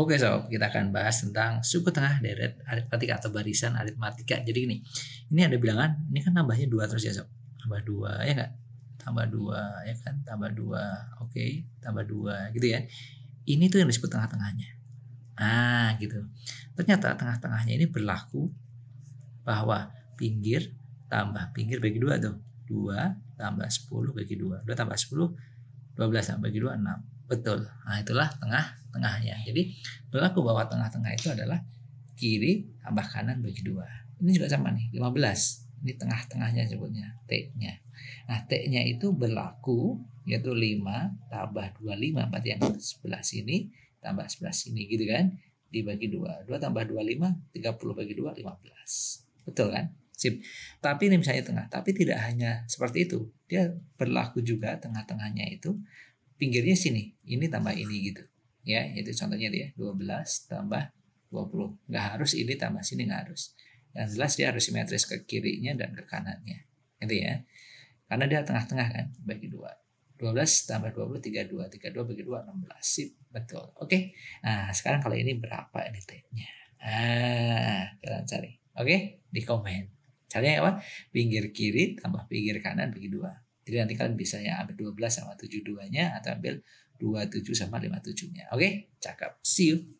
Oke sob, kita akan bahas tentang suku tengah deret aritmatika atau barisan aritmatika. Jadi gini, ini ada bilangan, ini kan tambahnya dua terus ya sob. Tambah dua ya kan? Tambah dua ya kan? Tambah dua, oke, tambah dua gitu ya. Ini tuh yang disebut tengah-tengahnya. Ah gitu. Ternyata tengah-tengahnya ini berlaku bahwa pinggir tambah pinggir bagi dua tuh. Dua tambah sepuluh bagi dua. Dua tambah sepuluh, dua belas tambah bagi dua enam. Betul. Nah, itulah tengah-tengahnya. Jadi berlaku bahwa tengah-tengah itu adalah kiri tambah kanan bagi dua. Ini juga sama nih, 15. Ini tengah-tengahnya sebutnya, T-nya. Nah, T-nya itu berlaku yaitu 5 tambah 25 berarti yang sebelah sini tambah sebelah sini gitu kan dibagi 2. 2 tambah 25 30 bagi 2 15. Betul kan? Sip. Tapi ini misalnya tengah, tapi tidak hanya seperti itu. Dia berlaku juga tengah-tengahnya itu pinggirnya sini ini tambah ini gitu ya itu contohnya dia 12 tambah 20 nggak harus ini tambah sini nggak harus yang jelas dia harus simetris ke kirinya dan ke kanannya gitu ya karena dia tengah-tengah kan bagi dua 12 tambah 20 32 32 bagi 2 16 sip betul oke okay. nah sekarang kalau ini berapa ini t-nya ah kalian cari oke okay? di komen caranya apa pinggir kiri tambah pinggir kanan bagi dua jadi nanti kalian bisa ya ambil 12 sama 72-nya atau ambil 27 sama 57-nya. Oke, okay? cakep. See you.